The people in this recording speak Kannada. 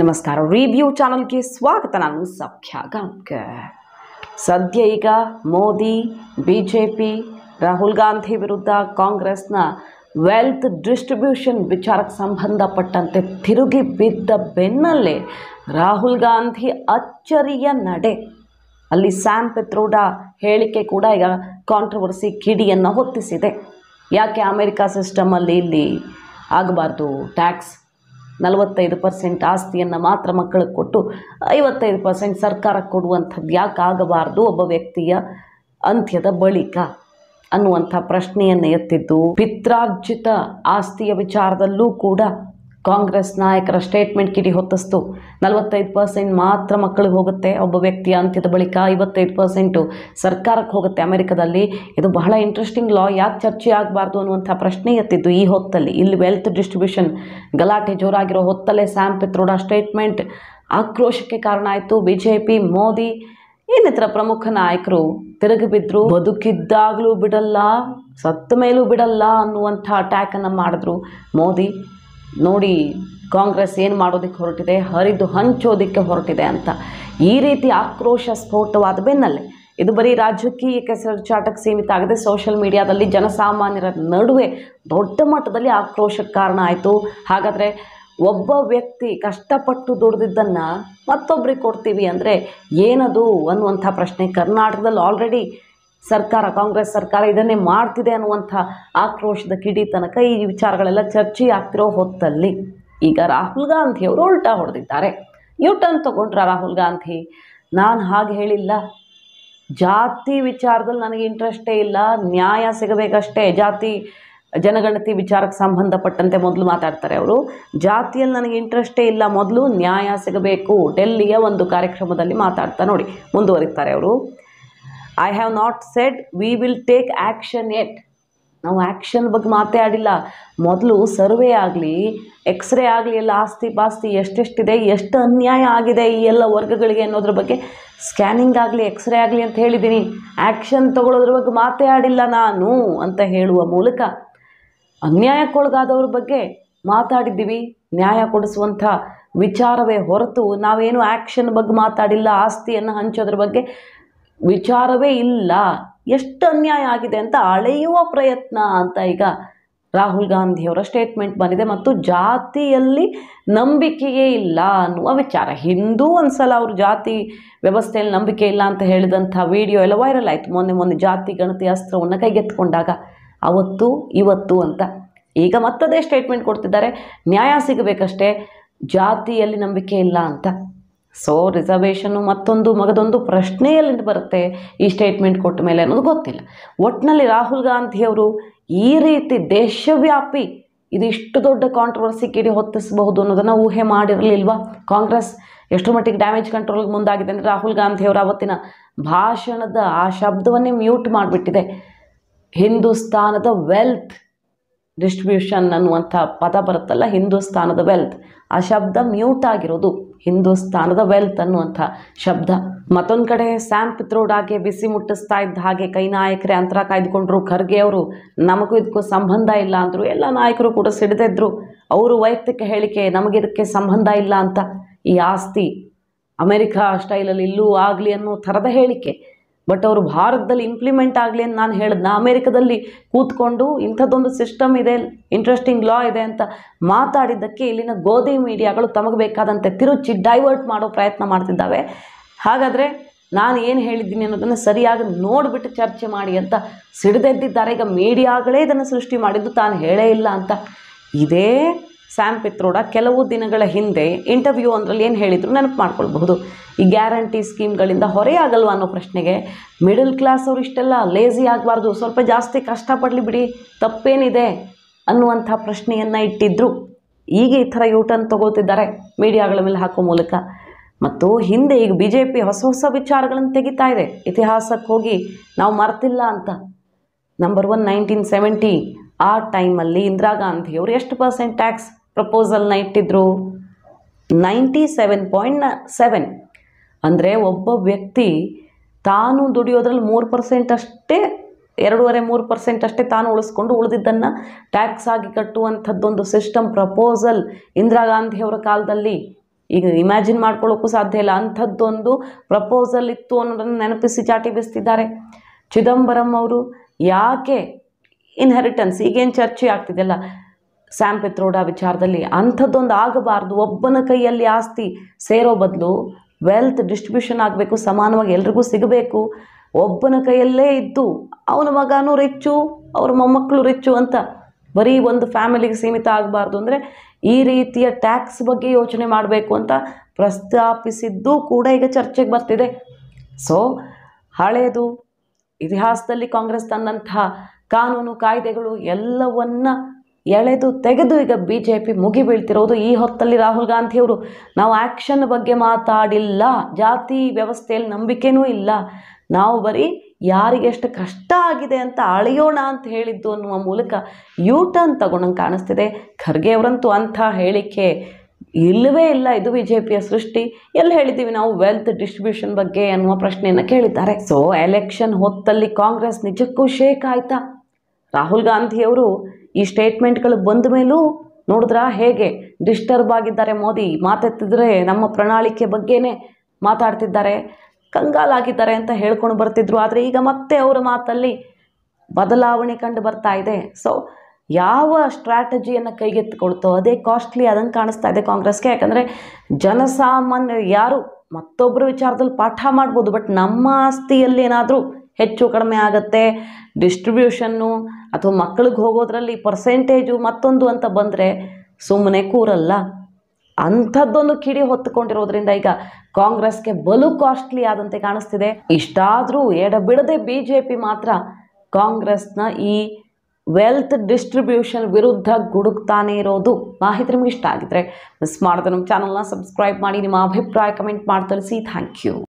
ನಮಸ್ಕಾರ ರಿವ್ಯೂ ಚಾನಲ್ಗೆ ಸ್ವಾಗತ ನಾನು ಸೌಖ್ಯ ಸದ್ಯ ಈಗ Modi B J P Rahul Gandhi ವಿರುದ್ಧ ಕಾಂಗ್ರೆಸ್ನ ವೆಲ್ತ್ ಡಿಸ್ಟ್ರಿಬ್ಯೂಷನ್ ವಿಚಾರಕ್ಕೆ ಸಂಬಂಧಪಟ್ಟಂತೆ ತಿರುಗಿ ಬಿದ್ದ ಬೆನ್ನಲ್ಲೇ ರಾಹುಲ್ ಗಾಂಧಿ ಅಚ್ಚರಿಯ ನಡೆ ಅಲ್ಲಿ ಸ್ಯಾಮ್ ಪೆತ್ರೋಡ ಹೇಳಿಕೆ ಕೂಡ ಈಗ ಕಾಂಟ್ರವರ್ಸಿ ಕಿಡಿಯನ್ನು ಹೊತ್ತಿಸಿದೆ ಯಾಕೆ ಅಮೆರಿಕ ಸಿಸ್ಟಮಲ್ಲಿ ಇಲ್ಲಿ ಆಗಬಾರ್ದು ಟ್ಯಾಕ್ಸ್ ನಲವತ್ತೈದು ಪರ್ಸೆಂಟ್ ಆಸ್ತಿಯನ್ನು ಮಾತ್ರ ಮಕ್ಕಳಿಗೆ ಕೊಟ್ಟು ಐವತ್ತೈದು ಪರ್ಸೆಂಟ್ ಸರ್ಕಾರಕ್ಕೆ ಕೊಡುವಂಥದ್ದು ಯಾಕೆ ಆಗಬಾರ್ದು ಒಬ್ಬ ವ್ಯಕ್ತಿಯ ಅಂತ್ಯದ ಬಳಿಕ ಅನ್ನುವಂಥ ಪ್ರಶ್ನೆಯನ್ನು ಎತ್ತಿದ್ದು ಪಿತ್ರಾರ್ಜಿತ ಆಸ್ತಿಯ ವಿಚಾರದಲ್ಲೂ ಕೂಡ ಕಾಂಗ್ರೆಸ್ ನಾಯಕರ ಸ್ಟೇಟ್ಮೆಂಟ್ ಕಿಡಿ ಹೊತ್ತಿಸ್ತು ನಲವತ್ತೈದು ಪರ್ಸೆಂಟ್ ಮಾತ್ರ ಮಕ್ಕಳಿಗೆ ಹೋಗುತ್ತೆ ಒಬ್ಬ ವ್ಯಕ್ತಿ ಅಂತ್ಯದ ಬಳಿಕ ಐವತ್ತೈದು ಪರ್ಸೆಂಟು ಸರ್ಕಾರಕ್ಕೆ ಹೋಗುತ್ತೆ ಅಮೆರಿಕದಲ್ಲಿ ಇದು ಬಹಳ ಇಂಟ್ರೆಸ್ಟಿಂಗ್ ಲಾ ಯಾಕೆ ಚರ್ಚೆ ಆಗಬಾರ್ದು ಅನ್ನುವಂಥ ಪ್ರಶ್ನೆ ಎತ್ತಿದ್ದು ಈ ಹೊತ್ತಲ್ಲಿ ಇಲ್ಲಿ ವೆಲ್ತ್ ಡಿಸ್ಟ್ರಿಬ್ಯೂಷನ್ ಗಲಾಟೆ ಜೋರಾಗಿರೋ ಹೊತ್ತಲ್ಲೇ ಸ್ಯಾಮ್ ಪಿತ್ರೋಡ ಸ್ಟೇಟ್ಮೆಂಟ್ ಆಕ್ರೋಶಕ್ಕೆ ಕಾರಣ ಆಯಿತು ಬಿ ಜೆ ಪಿ ಮೋದಿ ಇನ್ನಿತರ ಪ್ರಮುಖ ನಾಯಕರು ತಿರುಗಿಬಿದ್ರು ಬದುಕಿದ್ದಾಗಲೂ ಬಿಡಲ್ಲ ಸತ್ತ ಮೇಲೂ ಬಿಡಲ್ಲ ಅನ್ನುವಂಥ ಅಟ್ಯಾಕನ್ನು ಮಾಡಿದ್ರು ಮೋದಿ ನೋಡಿ ಕಾಂಗ್ರೆಸ್ ಏನು ಮಾಡೋದಕ್ಕೆ ಹೊರಟಿದೆ ಹರಿದು ಹಂಚೋದಕ್ಕೆ ಹೊರಟಿದೆ ಅಂತ ಈ ರೀತಿ ಆಕ್ರೋಶ ಸ್ಫೋಟವಾದ ಬೆನ್ನಲ್ಲೇ ಇದು ಬರೀ ರಾಜಕೀಯ ಚಾಟಕ್ಕೆ ಸೀಮಿತ ಆಗದೆ ಸೋಷಿಯಲ್ ಮೀಡಿಯಾದಲ್ಲಿ ಜನಸಾಮಾನ್ಯರ ನಡುವೆ ದೊಡ್ಡ ಮಟ್ಟದಲ್ಲಿ ಆಕ್ರೋಶಕ್ಕೆ ಕಾರಣ ಆಯಿತು ಹಾಗಾದರೆ ಒಬ್ಬ ವ್ಯಕ್ತಿ ಕಷ್ಟಪಟ್ಟು ದುಡ್ದಿದ್ದನ್ನು ಮತ್ತೊಬ್ಬರಿಗೆ ಕೊಡ್ತೀವಿ ಅಂದರೆ ಏನದು ಅನ್ನುವಂಥ ಪ್ರಶ್ನೆ ಕರ್ನಾಟಕದಲ್ಲಿ ಆಲ್ರೆಡಿ ಸರ್ಕಾರ ಕಾಂಗ್ರೆಸ್ ಸರ್ಕಾರ ಇದನ್ನೇ ಮಾಡ್ತಿದೆ ಅನ್ನುವಂಥ ಆಕ್ರೋಶದ ಕಿಡಿ ತನಕ ಈ ವಿಚಾರಗಳೆಲ್ಲ ಚರ್ಚೆ ಆಗ್ತಿರೋ ಹೊತ್ತಲ್ಲಿ ಈಗ ರಾಹುಲ್ ಗಾಂಧಿ ಅವರು ಉಲ್ಟಾ ಹೊಡೆದಿದ್ದಾರೆ ಯೂಟರ್ನ್ ಟರ್ನ್ ರಾಹುಲ್ ಗಾಂಧಿ ನಾನು ಹಾಗೆ ಹೇಳಿಲ್ಲ ಜಾತಿ ವಿಚಾರದಲ್ಲಿ ನನಗೆ ಇಂಟ್ರೆಸ್ಟೇ ಇಲ್ಲ ನ್ಯಾಯ ಸಿಗಬೇಕಷ್ಟೇ ಜಾತಿ ಜನಗಣತಿ ವಿಚಾರಕ್ಕೆ ಸಂಬಂಧಪಟ್ಟಂತೆ ಮೊದಲು ಮಾತಾಡ್ತಾರೆ ಅವರು ಜಾತಿಯಲ್ಲಿ ನನಗೆ ಇಂಟ್ರೆಸ್ಟೇ ಇಲ್ಲ ಮೊದಲು ನ್ಯಾಯ ಸಿಗಬೇಕು ಡೆಲ್ಲಿಯ ಒಂದು ಕಾರ್ಯಕ್ರಮದಲ್ಲಿ ಮಾತಾಡ್ತಾ ನೋಡಿ ಮುಂದುವರಿತಾರೆ ಅವರು I have not said we will take action at ನಾವು ಆ್ಯಕ್ಷನ್ ಬಗ್ಗೆ ಮಾತೇ ಆಡಿಲ್ಲ ಮೊದಲು ಸರ್ವೆ ಆಗಲಿ ಎಕ್ಸ್ರೇ ಆಗಲಿ ಎಲ್ಲ ಆಸ್ತಿ ಪಾಸ್ತಿ ಎಷ್ಟೆಷ್ಟಿದೆ ಎಷ್ಟು ಅನ್ಯಾಯ ಆಗಿದೆ ಈ ಎಲ್ಲ ವರ್ಗಗಳಿಗೆ ಅನ್ನೋದ್ರ ಬಗ್ಗೆ ಸ್ಕ್ಯಾನಿಂಗ್ ಆಗಲಿ ಎಕ್ಸ್ರೇ ಆಗಲಿ ಅಂತ ಹೇಳಿದ್ದೀನಿ ಆ್ಯಕ್ಷನ್ ತೊಗೊಳೋದ್ರ ಬಗ್ಗೆ ಮಾತೇ ಆಡಿಲ್ಲ ನಾನು ಅಂತ ಹೇಳುವ ಮೂಲಕ ಅನ್ಯಾಯಕ್ಕೊಳಗಾದವ್ರ ಬಗ್ಗೆ ಮಾತಾಡಿದ್ದೀವಿ ನ್ಯಾಯ ಕೊಡಿಸುವಂಥ ವಿಚಾರವೇ ಹೊರತು ನಾವೇನು ಆ್ಯಕ್ಷನ್ ಬಗ್ಗೆ ಮಾತಾಡಿಲ್ಲ ಆಸ್ತಿಯನ್ನು ಹಂಚೋದ್ರ ಬಗ್ಗೆ ವಿಚಾರವೇ ಇಲ್ಲ ಎಷ್ಟು ಅನ್ಯಾಯ ಆಗಿದೆ ಅಂತ ಅಳೆಯುವ ಪ್ರಯತ್ನ ಅಂತ ಈಗ ರಾಹುಲ್ ಗಾಂಧಿಯವರ ಸ್ಟೇಟ್ಮೆಂಟ್ ಬಂದಿದೆ ಮತ್ತು ಜಾತಿಯಲ್ಲಿ ನಂಬಿಕೆಯೇ ಇಲ್ಲ ಅನ್ನುವ ವಿಚಾರ ಹಿಂದೂ ಒಂದ್ಸಲ ಅವರು ಜಾತಿ ವ್ಯವಸ್ಥೆಯಲ್ಲಿ ನಂಬಿಕೆ ಇಲ್ಲ ಅಂತ ಹೇಳಿದಂಥ ವಿಡಿಯೋ ಎಲ್ಲ ವೈರಲ್ ಆಯಿತು ಮೊನ್ನೆ ಮೊನ್ನೆ ಜಾತಿ ಗಣತಿ ಅಸ್ತ್ರವನ್ನು ಕೈಗೆತ್ತಿಕೊಂಡಾಗ ಅವತ್ತು ಇವತ್ತು ಅಂತ ಈಗ ಮತ್ತದೇ ಸ್ಟೇಟ್ಮೆಂಟ್ ಕೊಡ್ತಿದ್ದಾರೆ ನ್ಯಾಯ ಸಿಗಬೇಕಷ್ಟೇ ಜಾತಿಯಲ್ಲಿ ನಂಬಿಕೆ ಇಲ್ಲ ಅಂತ ಸೊ ರಿಸರ್ವೇಷನ್ನು ಮತ್ತೊಂದು ಮಗದೊಂದು ಪ್ರಶ್ನೆ ಬರುತ್ತೆ ಈ ಸ್ಟೇಟ್ಮೆಂಟ್ ಕೊಟ್ಟ ಮೇಲೆ ಅನ್ನೋದು ಗೊತ್ತಿಲ್ಲ ಒಟ್ಟಿನಲ್ಲಿ ರಾಹುಲ್ ಗಾಂಧಿಯವರು ಈ ರೀತಿ ದೇಶವ್ಯಾಪಿ ಇದಿಷ್ಟು ದೊಡ್ಡ ಕಾಂಟ್ರವರ್ಸಿ ಕಿಡಿ ಹೊತ್ತಿಸಬಹುದು ಅನ್ನೋದನ್ನು ಊಹೆ ಮಾಡಿರಲಿಲ್ವಾ ಕಾಂಗ್ರೆಸ್ ಎಷ್ಟು ಮಟ್ಟಿಗೆ ಡ್ಯಾಮೇಜ್ ಕಂಟ್ರೋಲ್ಗೆ ಮುಂದಾಗಿದೆ ಅಂದರೆ ರಾಹುಲ್ ಗಾಂಧಿಯವರು ಅವತ್ತಿನ ಭಾಷಣದ ಆ ಶಬ್ದವನ್ನೇ ಮ್ಯೂಟ್ ಮಾಡಿಬಿಟ್ಟಿದೆ ಹಿಂದೂಸ್ತಾನದ ವೆಲ್ತ್ ಡಿಸ್ಟ್ರಿಬ್ಯೂಷನ್ ಅನ್ನುವಂಥ ಪದ ಬರುತ್ತಲ್ಲ ಹಿಂದೂಸ್ತಾನದ ವೆಲ್ತ್ ಆ ಶಬ್ದ ಮ್ಯೂಟ್ ಆಗಿರೋದು ಹಿಂದೂಸ್ತಾನದ ವೆಲ್ತ್ ಅನ್ನುವಂಥ ಶಬ್ದ ಮತ್ತೊಂದು ಕಡೆ ಸ್ಯಾಮ್ ಹಾಗೆ ಬಿಸಿ ಮುಟ್ಟಿಸ್ತಾ ಇದ್ದ ಹಾಗೆ ಕೈ ನಾಯಕರೇ ಅಂತರ ಕಾಯ್ದುಕೊಂಡ್ರು ಖರ್ಗೆ ಅವರು ನಮಗೂ ಇದಕ್ಕೂ ಸಂಬಂಧ ಇಲ್ಲ ಅಂದರು ಎಲ್ಲ ನಾಯಕರು ಕೂಡ ಸಿಡಿದಿದ್ರು ಅವರು ವೈಯಕ್ತಿಕ ಹೇಳಿಕೆ ನಮಗಿದಕ್ಕೆ ಸಂಬಂಧ ಇಲ್ಲ ಅಂತ ಈ ಆಸ್ತಿ ಅಮೆರಿಕ ಸ್ಟೈಲಲ್ಲಿ ಇಲ್ಲೂ ಆಗಲಿ ಅನ್ನೋ ಥರದ ಹೇಳಿಕೆ ಬಟ್ ಅವರು ಭಾರತದಲ್ಲಿ ಇಂಪ್ಲಿಮೆಂಟ್ ಆಗಲಿ ಅಂತ ನಾನು ಹೇಳಿದ್ನ ಅಮೇರಿಕದಲ್ಲಿ ಕೂತ್ಕೊಂಡು ಇಂಥದ್ದೊಂದು ಸಿಸ್ಟಮ್ ಇದೆ ಇಂಟ್ರೆಸ್ಟಿಂಗ್ ಲಾ ಇದೆ ಅಂತ ಮಾತಾಡಿದ್ದಕ್ಕೆ ಇಲ್ಲಿನ ಗೋಧಿ ಮೀಡಿಯಾಗಳು ತಮಗೆ ಬೇಕಾದಂತೆ ತಿರುಚಿ ಡೈವರ್ಟ್ ಮಾಡೋ ಪ್ರಯತ್ನ ಮಾಡ್ತಿದ್ದಾವೆ ಹಾಗಾದರೆ ನಾನು ಏನು ಹೇಳಿದ್ದೀನಿ ಅನ್ನೋದನ್ನು ಸರಿಯಾಗಿ ನೋಡಿಬಿಟ್ಟು ಚರ್ಚೆ ಮಾಡಿ ಅಂತ ಸಿಡಿದೆದ್ದಿದ್ದಾರೆ ಈಗ ಮೀಡಿಯಾಗಳೇ ಇದನ್ನು ಸೃಷ್ಟಿ ಮಾಡಿದ್ದು ತಾನು ಹೇಳೇ ಇಲ್ಲ ಅಂತ ಇದೇ ಸ್ಯಾಮ್ ಪಿತ್ರೋಡ ಕೆಲವು ದಿನಗಳ ಹಿಂದೆ ಇಂಟರ್ವ್ಯೂ ಅಂದ್ರಲ್ಲಿ ಏನು ಹೇಳಿದ್ರು ನೆನಪು ಮಾಡ್ಕೊಳ್ಬಹುದು ಈ ಗ್ಯಾರಂಟಿ ಸ್ಕೀಮ್ಗಳಿಂದ ಹೊರೆಯಾಗಲ್ವಾ ಅನ್ನೋ ಪ್ರಶ್ನೆಗೆ ಮಿಡಲ್ ಕ್ಲಾಸ್ ಅವರು ಇಷ್ಟೆಲ್ಲ ಲೇಜಿ ಆಗಬಾರ್ದು ಸ್ವಲ್ಪ ಜಾಸ್ತಿ ಕಷ್ಟಪಡಲಿ ಬಿಡಿ ತಪ್ಪೇನಿದೆ ಅನ್ನುವಂಥ ಪ್ರಶ್ನೆಯನ್ನು ಇಟ್ಟಿದ್ದರು ಈಗ ಈ ಥರ ಯೂಟರ್ನ್ ತಗೋತಿದ್ದಾರೆ ಮೀಡಿಯಾಗಳ ಮೇಲೆ ಹಾಕೋ ಮೂಲಕ ಮತ್ತು ಹಿಂದೆ ಈಗ ಬಿ ಜೆ ಪಿ ಹೊಸ ಹೊಸ ವಿಚಾರಗಳನ್ನು ತೆಗಿತಾ ಇದೆ ಇತಿಹಾಸಕ್ಕೆ ಹೋಗಿ ನಾವು ಮರ್ತಿಲ್ಲ ಅಂತ ನಂಬರ್ ಒನ್ ನೈನ್ಟೀನ್ ಸೆವೆಂಟಿ ಆ ಟೈಮಲ್ಲಿ ಇಂದಿರಾ ಗಾಂಧಿಯವರು ಎಷ್ಟು ಪರ್ಸೆಂಟ್ ಟ್ಯಾಕ್ಸ್ ಪ್ರಪೋಸಲ್ನ ಇಟ್ಟಿದ್ರು ನೈಂಟಿ ಸೆವೆನ್ ಪಾಯಿಂಟ್ ಸೆವೆನ್ ಅಂದರೆ ಒಬ್ಬ ವ್ಯಕ್ತಿ ತಾನು ದುಡಿಯೋದ್ರಲ್ಲಿ ಮೂರು ಪರ್ಸೆಂಟ್ ಅಷ್ಟೇ ಎರಡೂವರೆ ಮೂರು ಪರ್ಸೆಂಟ್ ಅಷ್ಟೇ ತಾನು ಉಳಿಸ್ಕೊಂಡು ಉಳಿದಿದ್ದನ್ನು ಟ್ಯಾಕ್ಸ್ ಆಗಿ ಕಟ್ಟುವಂಥದ್ದೊಂದು ಸಿಸ್ಟಮ್ ಪ್ರಪೋಸಲ್ ಇಂದಿರಾ ಗಾಂಧಿಯವರ ಕಾಲದಲ್ಲಿ ಈಗ ಇಮ್ಯಾಜಿನ್ ಮಾಡ್ಕೊಳ್ಳೋಕ್ಕೂ ಸಾಧ್ಯ ಇಲ್ಲ ಅಂಥದ್ದೊಂದು ಪ್ರಪೋಸಲ್ ಇತ್ತು ಅನ್ನೋದನ್ನು ನೆನಪಿಸಿ ಚಾಟಿ ಬಿಸ್ತಿದ್ದಾರೆ ಚಿದಂಬರಂ ಅವರು ಯಾಕೆ ಇನ್ಹೆರಿಟೆನ್ಸ್ ಈಗೇನು ಚರ್ಚೆ ಆಗ್ತಿದೆಯಲ್ಲ ಸ್ಯಾಮ್ ಪೆತ್ರೋಡ ವಿಚಾರದಲ್ಲಿ ಅಂಥದ್ದೊಂದು ಆಗಬಾರ್ದು ಒಬ್ಬನ ಕೈಯಲ್ಲಿ ಆಸ್ತಿ ಸೇರೋ ಬದಲು ವೆಲ್ತ್ ಡಿಸ್ಟ್ರಿಬ್ಯೂಷನ್ ಆಗಬೇಕು ಸಮಾನವಾಗಿ ಎಲ್ರಿಗೂ ಸಿಗಬೇಕು ಒಬ್ಬನ ಕೈಯಲ್ಲೇ ಇದ್ದು ಅವನ ಮಗನೂ ರಿಚ್ಚು ಅವ್ರ ಮೊಮ್ಮಕ್ಕಳು ರಿಚ್ಚು ಅಂತ ಬರೀ ಒಂದು ಫ್ಯಾಮಿಲಿಗೆ ಸೀಮಿತ ಆಗಬಾರ್ದು ಅಂದರೆ ಈ ರೀತಿಯ ಟ್ಯಾಕ್ಸ್ ಬಗ್ಗೆ ಯೋಚನೆ ಮಾಡಬೇಕು ಅಂತ ಪ್ರಸ್ತಾಪಿಸಿದ್ದು ಕೂಡ ಈಗ ಚರ್ಚೆಗೆ ಬರ್ತಿದೆ ಸೊ ಹಳೆಯದು ಇತಿಹಾಸದಲ್ಲಿ ಕಾಂಗ್ರೆಸ್ ತನ್ನಂತಹ ಕಾನೂನು ಕಾಯ್ದೆಗಳು ಎಲ್ಲವನ್ನು ಎಳೆದು ತೆಗೆದು ಈಗ ಬಿ ಜೆ ಪಿ ಮುಗಿಬೀಳ್ತಿರೋದು ಈ ಹೊತ್ತಲ್ಲಿ ರಾಹುಲ್ ಗಾಂಧಿಯವರು ನಾವು ಆ್ಯಕ್ಷನ್ ಬಗ್ಗೆ ಮಾತಾಡಿಲ್ಲ ಜಾತಿ ವ್ಯವಸ್ಥೆಯಲ್ಲಿ ನಂಬಿಕೆನೂ ಇಲ್ಲ ನಾವು ಬರೀ ಯಾರಿಗೆ ಎಷ್ಟು ಕಷ್ಟ ಆಗಿದೆ ಅಂತ ಅಳೆಯೋಣ ಅಂತ ಹೇಳಿದ್ದು ಅನ್ನುವ ಮೂಲಕ ಯೂಟರ್ನ್ ತಗೊಂಡಂಗೆ ಕಾಣಿಸ್ತಿದೆ ಖರ್ಗೆ ಅವರಂತೂ ಅಂಥ ಹೇಳಿಕೆ ಇಲ್ಲವೇ ಇಲ್ಲ ಇದು ಬಿ ಜೆ ಪಿಯ ಸೃಷ್ಟಿ ಎಲ್ಲಿ ಹೇಳಿದ್ದೀವಿ ನಾವು ವೆಲ್ತ್ ಡಿಸ್ಟ್ರಿಬ್ಯೂಷನ್ ಬಗ್ಗೆ ಅನ್ನುವ ಪ್ರಶ್ನೆಯನ್ನು ಕೇಳಿದ್ದಾರೆ ಸೊ ಎಲೆಕ್ಷನ್ ಹೊತ್ತಲ್ಲಿ ಕಾಂಗ್ರೆಸ್ ನಿಜಕ್ಕೂ ಶೇಕ್ ಆಯಿತಾ ರಾಹುಲ್ ಗಾಂಧಿಯವರು ಈ ಸ್ಟೇಟ್ಮೆಂಟ್ಗಳು ಬಂದ ಮೇಲೂ ನೋಡಿದ್ರಾ ಹೇಗೆ ಡಿಸ್ಟರ್ಬ್ ಆಗಿದ್ದಾರೆ ಮೋದಿ ಮಾತೆತ್ತಿದ್ರೆ ನಮ್ಮ ಪ್ರಣಾಳಿಕೆ ಬಗ್ಗೆನೇ ಮಾತಾಡ್ತಿದ್ದಾರೆ ಕಂಗಾಲಾಗಿದ್ದಾರೆ ಅಂತ ಹೇಳ್ಕೊಂಡು ಬರ್ತಿದ್ರು ಆದರೆ ಈಗ ಮತ್ತೆ ಅವರ ಮಾತಲ್ಲಿ ಬದಲಾವಣೆ ಕಂಡು ಬರ್ತಾ ಇದೆ ಸೊ ಯಾವ ಸ್ಟ್ರಾಟಜಿಯನ್ನು ಕೈಗೆತ್ತಿಕೊಳ್ತೋ ಅದೇ ಕಾಸ್ಟ್ಲಿ ಅದನ್ನು ಕಾಣಿಸ್ತಾ ಇದೆ ಕಾಂಗ್ರೆಸ್ಗೆ ಯಾಕಂದರೆ ಜನಸಾಮಾನ್ಯರು ಯಾರು ಮತ್ತೊಬ್ಬರ ವಿಚಾರದಲ್ಲಿ ಪಾಠ ಮಾಡ್ಬೋದು ಬಟ್ ನಮ್ಮ ಆಸ್ತಿಯಲ್ಲಿ ಏನಾದರೂ ಹೆಚ್ಚು ಕಡಿಮೆ ಆಗುತ್ತೆ ಡಿಸ್ಟ್ರಿಬ್ಯೂಷನ್ನು ಅಥವಾ ಮಕ್ಕಳಿಗೆ ಹೋಗೋದ್ರಲ್ಲಿ ಪರ್ಸೆಂಟೇಜು ಮತ್ತೊಂದು ಅಂತ ಬಂದರೆ ಸುಮ್ಮನೆ ಕೂರಲ್ಲ ಅಂಥದ್ದೊಂದು ಕಿಡಿ ಹೊತ್ತುಕೊಂಡಿರೋದ್ರಿಂದ ಈಗ ಕಾಂಗ್ರೆಸ್ಗೆ ಬಲು ಕಾಸ್ಟ್ಲಿ ಆದಂತೆ ಕಾಣಿಸ್ತಿದೆ ಇಷ್ಟಾದರೂ ಬಿಡದೆ ಬಿ ಜೆ ಪಿ ಮಾತ್ರ ಕಾಂಗ್ರೆಸ್ನ ಈ ವೆಲ್ತ್ ಡಿಸ್ಟ್ರಿಬ್ಯೂಷನ್ ವಿರುದ್ಧ ಗುಡುಕ್ತಾನೆ ಇರೋದು ಮಾಹಿತಿ ನಿಮ್ಗೆ ಇಷ್ಟ ಆಗಿದ್ರೆ ಮಿಸ್ ಮಾಡಿದ್ರೆ ನಮ್ಮ ಚಾನಲ್ನ ಸಬ್ಸ್ಕ್ರೈಬ್ ಮಾಡಿ ನಿಮ್ಮ ಅಭಿಪ್ರಾಯ ಕಮೆಂಟ್ ಮಾಡಿ ತಿಳಿಸಿ ಥ್ಯಾಂಕ್ ಯು